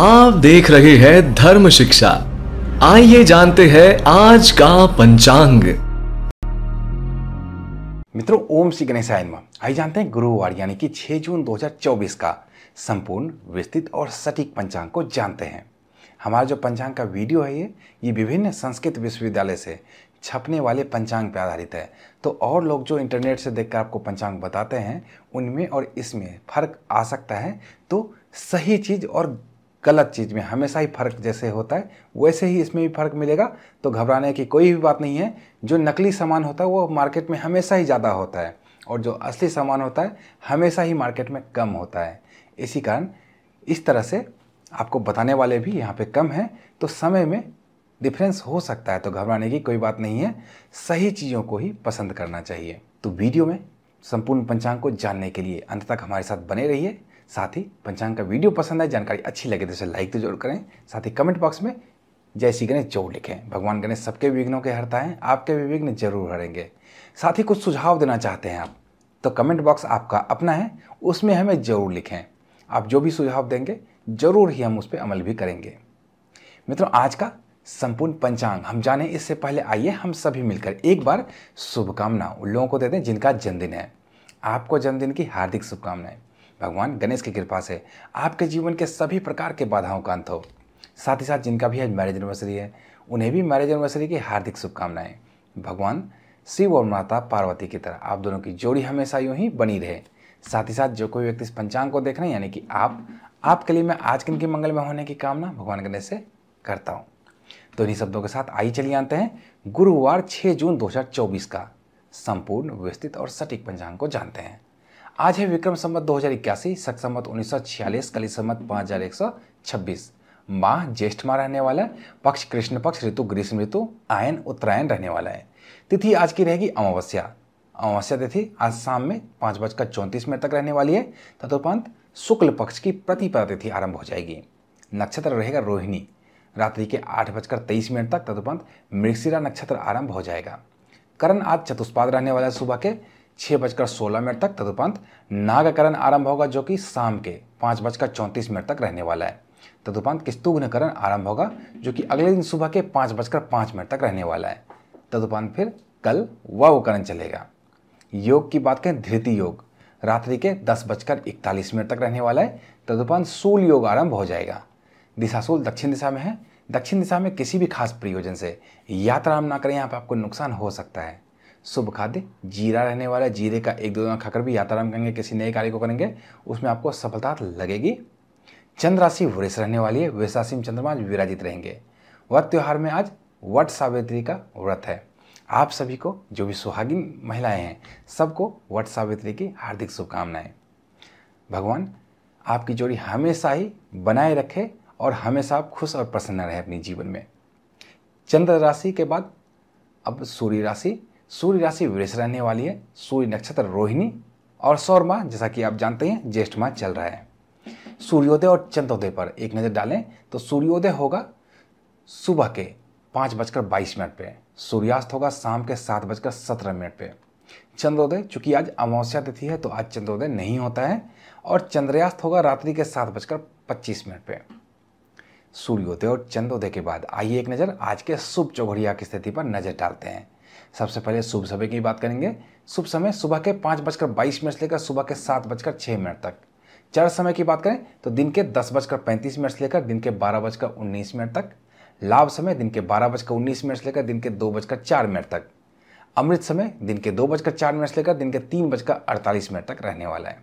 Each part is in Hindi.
आप देख रहे हैं धर्म शिक्षा आइए जानते हैं आज का पंचांग मित्रों ओम श्री गणेश आइए जानते हैं गुरुवार यानी कि 6 जून 2024 का संपूर्ण विस्तृत और सटीक पंचांग को जानते हैं हमारा जो पंचांग का वीडियो है ये ये विभिन्न संस्कृत विश्वविद्यालय से छपने वाले पंचांग पर आधारित है तो और लोग जो इंटरनेट से देखकर आपको पंचांग बताते हैं उनमें और इसमें फर्क आ सकता है तो सही चीज़ और गलत चीज़ में हमेशा ही फ़र्क जैसे होता है वैसे ही इसमें भी फ़र्क मिलेगा तो घबराने की कोई भी बात नहीं है जो नकली सामान होता है वो मार्केट में हमेशा ही ज़्यादा होता है और जो असली सामान होता है हमेशा ही मार्केट में कम होता है इसी कारण इस तरह से आपको बताने वाले भी यहाँ पे कम हैं तो समय में डिफरेंस हो सकता है तो घबराने की कोई बात नहीं है सही चीज़ों को ही पसंद करना चाहिए तो वीडियो में संपूर्ण पंचांग को जानने के लिए अंत तक हमारे साथ बने रहिए साथ ही पंचांग का वीडियो पसंद आए जानकारी अच्छी लगे तो इसे लाइक तो जरूर करें साथ ही कमेंट बॉक्स में जय श्री गणेश जरूर लिखें भगवान गणेश सबके विघ्नों के हरता है आपके भी विघ्न जरूर हरेंगे साथ ही कुछ सुझाव देना चाहते हैं आप तो कमेंट बॉक्स आपका अपना है उसमें हमें ज़रूर लिखें आप जो भी सुझाव देंगे ज़रूर ही हम उस पर अमल भी करेंगे मित्रों आज का संपूर्ण पंचांग हम जाने इससे पहले आइए हम सभी मिलकर एक बार शुभकामना उन लोगों को देते हैं जिनका जन्मदिन है आपको जन्मदिन की हार्दिक शुभकामनाएं भगवान गणेश की कृपा से आपके जीवन के सभी प्रकार के बाधाओं का अंत हो साथ ही साथ जिनका भी आज मैरिज एनिवर्सरी है उन्हें भी मैरिज एनिवर्सरी की हार्दिक शुभकामनाएं भगवान शिव और माता पार्वती की तरह आप दोनों की जोड़ी हमेशा यूँ ही बनी रहे साथ ही साथ जो कोई व्यक्ति इस पंचांग को देख रहे हैं यानी कि आप आपके लिए मैं आज किन के मंगल में होने की कामना भगवान गणेश से करता हूँ तो इन्हीं शब्दों के साथ आइए चलिए आते हैं गुरुवार 6 जून 2024 का संपूर्ण व्यवस्थित और सटीक पंचांग को जानते हैं आज है विक्रम संबत दो हजार इक्यासी सख संबत उन्नीस सौ छियालीस कली संबत पाँच हजार एक सौ छब्बीस माह ज्येष्ठ माह रहने वाला है पक्ष कृष्ण पक्ष ऋतु ग्रीष्म ऋतु आयन उत्तरायण रहने वाला है तिथि आज की रहेगी अमावस्या अमावस्या तिथि आज शाम में पाँच बजकर चौंतीस मिनट तक रहने वाली है तदुपरांत शुक्ल पक्ष की प्रतिपदा तिथि आरंभ हो जाएगी नक्षत्र रहेगा रोहिणी रात्रि के आठ बजकर तेईस मिनट तक तदुपरांत मृगशिरा नक्षत्र आरंभ हो जाएगा करण आज चतुष्पाद रहने वाला है सुबह के छः बजकर सोलह मिनट तक तदुपंत नागकरण आरंभ होगा जो कि शाम के पाँच बजकर चौंतीस मिनट तक रहने वाला है तदुपंत किस्तुघ्नकरण आरंभ होगा जो कि अगले दिन सुबह के पाँच बजकर पाँच मिनट तक रहने वाला है तदुपंत फिर कल वकरण चलेगा योग की बात करें धृति योग रात्रि के दस बजकर इकतालीस मिनट तक रहने वाला है तदुपंत सूल योग आरंभ हो जाएगा सूल दक्षिण दिशा में है दक्षिण दिशा में किसी भी खास प्रयोजन से यात्रा ना करें यहाँ पर आपको नुकसान हो सकता है शुभ खाद्य जीरा रहने वाला है जीरे का एक दो दिन खाकर भी यात्रा करेंगे किसी नए कार्य को करेंगे उसमें आपको सफलता लगेगी चंद्र राशि वृष रहने वाली है वृष राशि में चंद्रमा विराजित रहेंगे वट त्यौहार में आज वट सावित्री का व्रत है आप सभी को जो भी सुहागिन महिलाएं हैं सबको वट सावित्री की हार्दिक शुभकामनाएं भगवान आपकी जोड़ी हमेशा ही बनाए रखे और हमेशा आप खुश और प्रसन्न रहें अपने जीवन में चंद्र राशि के बाद अब सूर्य राशि सूर्य राशि वृष रहने वाली है सूर्य नक्षत्र रोहिणी और सौर माह जैसा कि आप जानते हैं ज्येष्ठ माह चल रहा है सूर्योदय और चंद्रोदय पर एक नज़र डालें तो सूर्योदय होगा सुबह के पाँच बजकर बाईस मिनट पर सूर्यास्त होगा शाम के सात बजकर सत्रह मिनट पर चंद्रोदय चूंकि आज अमावस्या तिथि है तो आज चंद्रोदय नहीं होता है और चंद्रयास्त होगा रात्रि के सात बजकर पच्चीस मिनट पर सूर्योदय और चंद्रोदय के बाद आइए एक नज़र आज के शुभ चौघड़िया की स्थिति पर नज़र डालते हैं सबसे पहले शुभ समय की बात करेंगे शुभ समय सुबह के पाँच बजकर बाईस मिनट से लेकर सुबह के सात बजकर छः मिनट तक चर समय की बात करें तो दिन के दस बजकर पैंतीस मिनट से लेकर दिन के बारह बजकर उन्नीस मिनट तक लाभ समय दिन के बारह बजकर उन्नीस मिनट से लेकर दिन के दो बजकर चार मिनट तक अमृत समय दिन के दो बजकर चार मिनट से लेकर दिन के तीन बजकर अड़तालीस मिनट तक रहने वाला है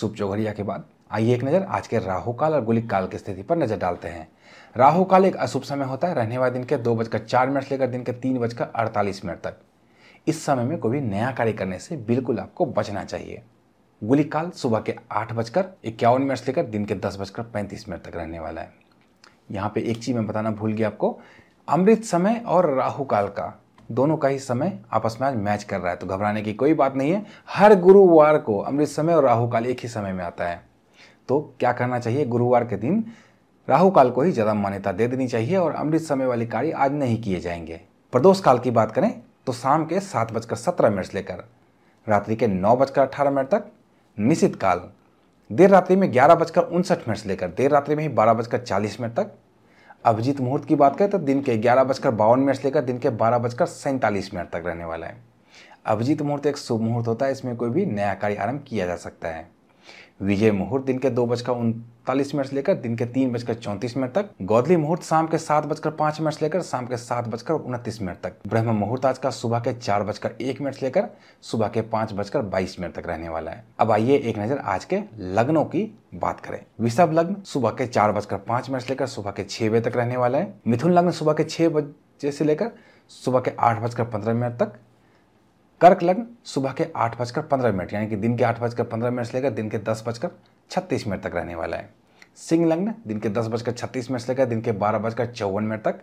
शुभ चौघरिया के बाद आइए एक नज़र आज के राहु काल और गुलिक काल की स्थिति पर नज़र डालते हैं राहु काल एक अशुभ समय होता है रहने वाला दिन के दो बजकर चार मिनट से लेकर दिन के तीन बजकर अड़तालीस मिनट तक इस समय में कोई भी नया कार्य करने से बिल्कुल आपको बचना चाहिए गुली काल सुबह के आठ बजकर इक्यावन मिनट से लेकर दिन के दस बजकर पैंतीस मिनट तक रहने वाला है यहाँ पे एक चीज़ मैं बताना भूल गया आपको अमृत समय और राहु काल का दोनों का ही समय आपस में आज मैच कर रहा है तो घबराने की कोई बात नहीं है हर गुरुवार को अमृत समय और राहु काल एक ही समय में आता है तो क्या करना चाहिए गुरुवार के दिन राहु काल को ही ज़्यादा मान्यता दे देनी चाहिए और अमृत समय वाले कार्य आज नहीं किए जाएंगे प्रदोष काल की बात करें तो शाम के सात बजकर सत्रह मिनट लेकर रात्रि के नौ बजकर अठारह मिनट तक निश्चित काल देर रात्रि में ग्यारह बजकर उनसठ मिनट लेकर देर रात्रि में ही बारह बजकर चालीस मिनट तक अभिजीत मुहूर्त की बात करें तो दिन के ग्यारह बजकर बावन मिनट लेकर दिन के बारह बजकर सैंतालीस मिनट तक रहने वाला है अभिजीत मुहूर्त एक शुभ मुहूर्त होता है इसमें कोई भी नया कार्य आरंभ किया जा सकता है विजय मुहूर्त दिन के दो बजकर उनतालीस मिनट से लेकर दिन के तीन बजकर चौंतीस मिनट तक गौदली मुहूर्त शाम के सात बजकर पांच मिनट से लेकर शाम के सात बजकर उनतीस मिनट तक ब्रह्म मुहूर्त आज का सुबह के चार बजकर एक मिनट से लेकर सुबह के पांच बजकर बाईस मिनट तक रहने वाला है अब आइए एक नजर आज के लग्नों की बात करें विषभ लग्न सुबह के चार बजकर पांच मिनट से लेकर सुबह के छह बजे तक रहने वाला है मिथुन लग्न सुबह के छह बजे से लेकर सुबह के आठ बजकर पंद्रह मिनट तक कर्क लग्न सुबह के आठ बजकर पंद्रह मिनट यानी कि दिन के आठ बजकर पंद्रह मिनट से लेकर दिन के दस बजकर छत्तीस मिनट तक रहने वाला है सिंह लग्न दिन के दस बजकर छत्तीस मिनट से लेकर दिन के बारह बजकर चौवन मिनट तक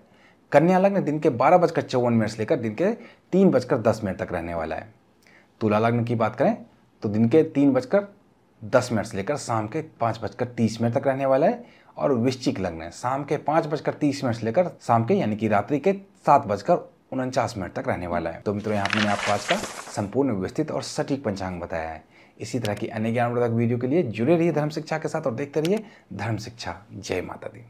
कन्या लग्न दिन के बारह बजकर चौवन मिनट से लेकर दिन के तीन बजकर दस मिनट तक रहने वाला है तुला लग्न की बात करें तो दिन के तीन बजकर दस मिनट से लेकर शाम के पाँच बजकर तीस मिनट तक रहने वाला है और वृश्चिक लग्न शाम के पाँच बजकर तीस मिनट से लेकर शाम के यानी कि रात्रि के सात बजकर उनचास मिनट तक रहने वाला है तो मित्रों यहाँ मैंने आपको आज का संपूर्ण व्यवस्थित और सटीक पंचांग बताया है इसी तरह की अन्य ज्ञानवर्धक वीडियो के लिए जुड़े रहिए धर्म शिक्षा के साथ और देखते रहिए धर्म शिक्षा जय माता दी